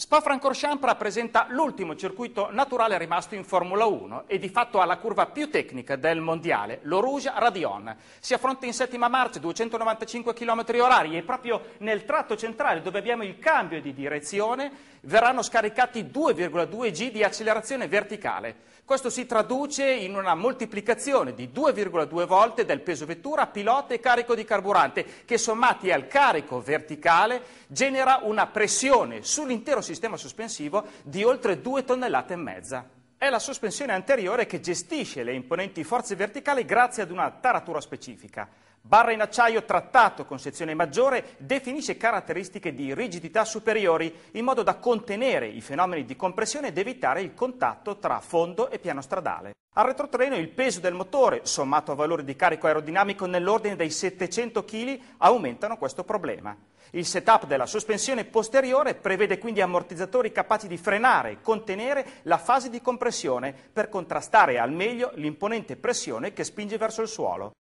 Spa-Francorchamps rappresenta l'ultimo circuito naturale rimasto in Formula 1 e di fatto ha la curva più tecnica del mondiale, l'Oruja Radion. Si affronta in settima marcia, 295 km orari e proprio nel tratto centrale dove abbiamo il cambio di direzione verranno scaricati 2,2 g di accelerazione verticale. Questo si traduce in una moltiplicazione di 2,2 volte del peso vettura, pilota e carico di carburante che sommati al carico verticale genera una pressione sull'intero sistema sospensivo di oltre 2 tonnellate e mezza. È la sospensione anteriore che gestisce le imponenti forze verticali grazie ad una taratura specifica. Barra in acciaio trattato con sezione maggiore definisce caratteristiche di rigidità superiori in modo da contenere i fenomeni di compressione ed evitare il contatto tra fondo e piano stradale. Al retrotreno il peso del motore, sommato a valore di carico aerodinamico nell'ordine dei 700 kg, aumentano questo problema. Il setup della sospensione posteriore prevede quindi ammortizzatori capaci di frenare e contenere la fase di compressione per contrastare al meglio l'imponente pressione che spinge verso il suolo.